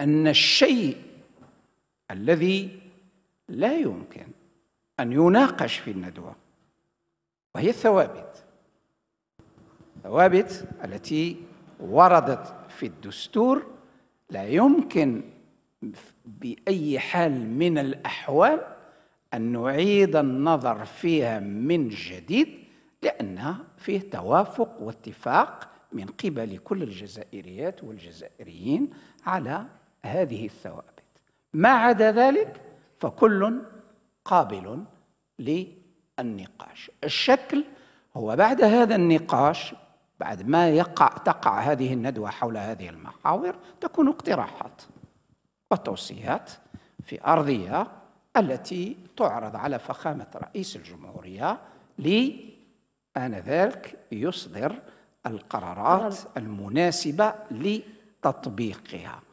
ان الشيء الذي لا يمكن ان يناقش في الندوه وهي الثوابت الثوابت التي وردت في الدستور لا يمكن باي حال من الاحوال ان نعيد النظر فيها من جديد لانها فيه توافق واتفاق من قبل كل الجزائريات والجزائريين على هذه الثوابت ما عدا ذلك فكل قابل للنقاش الشكل هو بعد هذا النقاش بعد ما يقع تقع هذه الندوة حول هذه المحاور تكون اقتراحات وتوصيات في أرضية التي تعرض على فخامة رئيس الجمهورية لي يصدر القرارات المناسبة لتطبيقها